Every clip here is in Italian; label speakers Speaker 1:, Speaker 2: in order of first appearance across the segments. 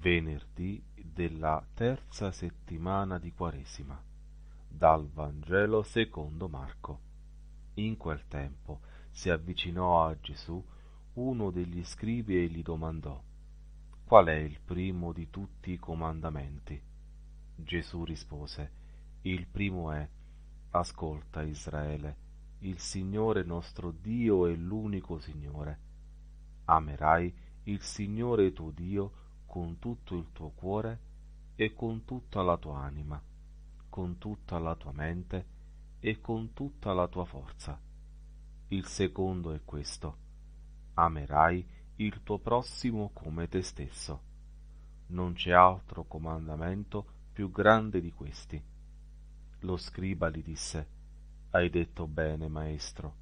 Speaker 1: venerdì della terza settimana di Quaresima, dal Vangelo secondo Marco. In quel tempo si avvicinò a Gesù uno degli scribi e gli domandò Qual è il primo di tutti i comandamenti? Gesù rispose Il primo è Ascolta Israele, il Signore nostro Dio è l'unico Signore. Amerai il Signore tuo Dio con tutto il tuo cuore e con tutta la tua anima, con tutta la tua mente e con tutta la tua forza. Il secondo è questo. Amerai il tuo prossimo come te stesso. Non c'è altro comandamento più grande di questi. Lo scriba gli disse, Hai detto bene, maestro,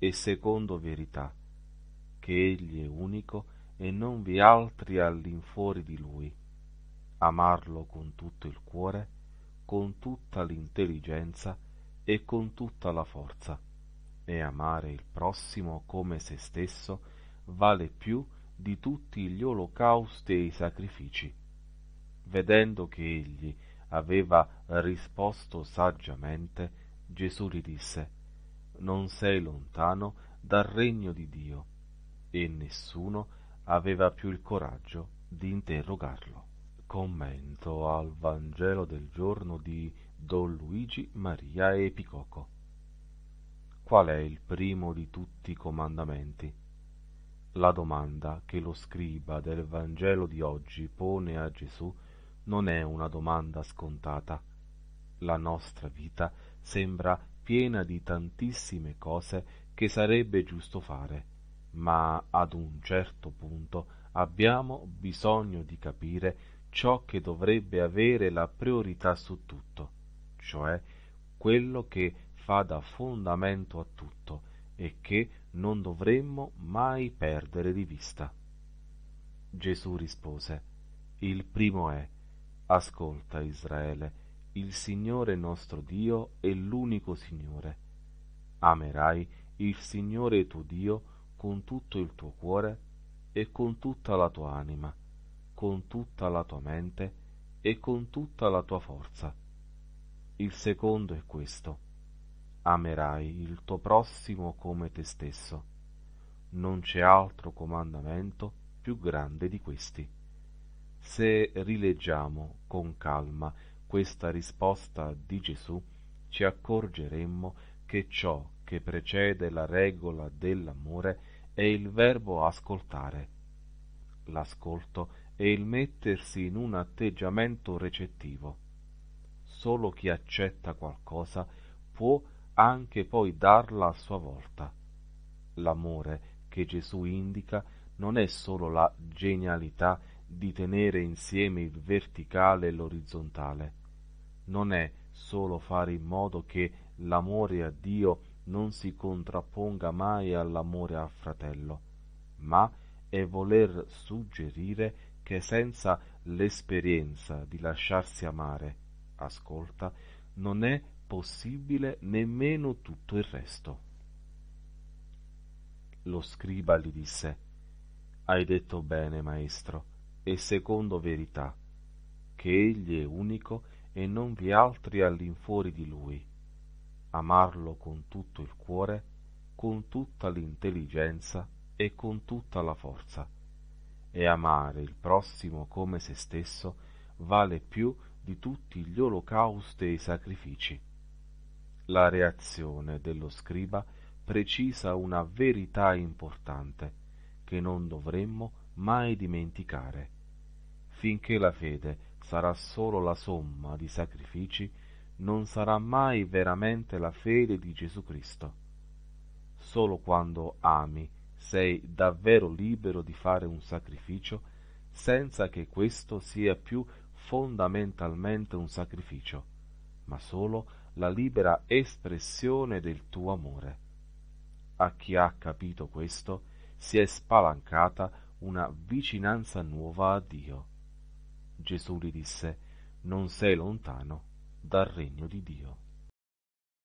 Speaker 1: e secondo verità, che egli è unico e non vi altri all'infuori di lui. Amarlo con tutto il cuore, con tutta l'intelligenza e con tutta la forza. E amare il prossimo come se stesso vale più di tutti gli olocausti e i sacrifici. Vedendo che egli aveva risposto saggiamente, Gesù gli disse, Non sei lontano dal regno di Dio, e nessuno aveva più il coraggio di interrogarlo. Commento al Vangelo del giorno di Don Luigi Maria Epicoco. Qual è il primo di tutti i comandamenti? La domanda che lo scriba del Vangelo di oggi pone a Gesù non è una domanda scontata. La nostra vita sembra piena di tantissime cose che sarebbe giusto fare ma ad un certo punto abbiamo bisogno di capire ciò che dovrebbe avere la priorità su tutto, cioè quello che fa da fondamento a tutto e che non dovremmo mai perdere di vista. Gesù rispose, Il primo è, ascolta Israele, il Signore nostro Dio è l'unico Signore. Amerai il Signore tuo Dio con tutto il tuo cuore e con tutta la tua anima, con tutta la tua mente e con tutta la tua forza. Il secondo è questo. Amerai il tuo prossimo come te stesso. Non c'è altro comandamento più grande di questi. Se rileggiamo con calma questa risposta di Gesù, ci accorgeremmo che ciò che precede la regola dell'amore è il verbo ascoltare. L'ascolto è il mettersi in un atteggiamento recettivo. Solo chi accetta qualcosa può anche poi darla a sua volta. L'amore che Gesù indica non è solo la genialità di tenere insieme il verticale e l'orizzontale, non è solo fare in modo che l'amore a Dio non si contrapponga mai all'amore al fratello, ma è voler suggerire che senza l'esperienza di lasciarsi amare, ascolta, non è possibile nemmeno tutto il resto. Lo scriba gli disse Hai detto bene, maestro, e secondo verità, che egli è unico e non vi altri all'infuori di lui amarlo con tutto il cuore, con tutta l'intelligenza e con tutta la forza. E amare il prossimo come se stesso vale più di tutti gli olocausti e i sacrifici. La reazione dello scriba precisa una verità importante che non dovremmo mai dimenticare. Finché la fede sarà solo la somma di sacrifici non sarà mai veramente la fede di Gesù Cristo. Solo quando ami sei davvero libero di fare un sacrificio senza che questo sia più fondamentalmente un sacrificio, ma solo la libera espressione del tuo amore. A chi ha capito questo si è spalancata una vicinanza nuova a Dio. Gesù gli disse, Non sei lontano, dal regno di Dio.